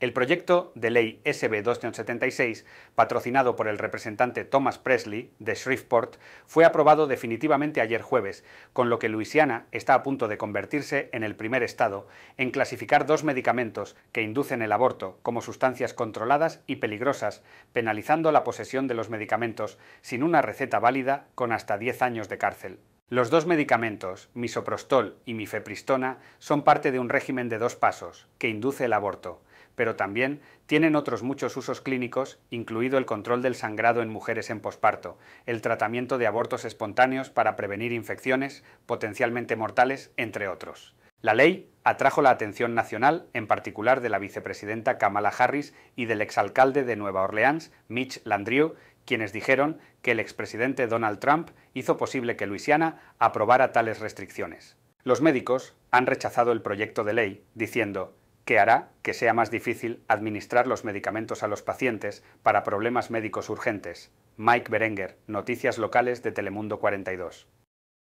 El proyecto de ley SB 276, patrocinado por el representante Thomas Presley de Shreveport, fue aprobado definitivamente ayer jueves, con lo que Luisiana está a punto de convertirse en el primer estado en clasificar dos medicamentos que inducen el aborto como sustancias controladas y peligrosas, penalizando la posesión de los medicamentos sin una receta válida con hasta 10 años de cárcel. Los dos medicamentos, misoprostol y mifepristona, son parte de un régimen de dos pasos, que induce el aborto, pero también tienen otros muchos usos clínicos, incluido el control del sangrado en mujeres en posparto, el tratamiento de abortos espontáneos para prevenir infecciones potencialmente mortales, entre otros. La ley atrajo la atención nacional, en particular de la vicepresidenta Kamala Harris y del exalcalde de Nueva Orleans, Mitch Landrieu, quienes dijeron que el expresidente Donald Trump hizo posible que Luisiana aprobara tales restricciones. Los médicos han rechazado el proyecto de ley diciendo que hará que sea más difícil administrar los medicamentos a los pacientes para problemas médicos urgentes. Mike Berenger, Noticias Locales de Telemundo 42.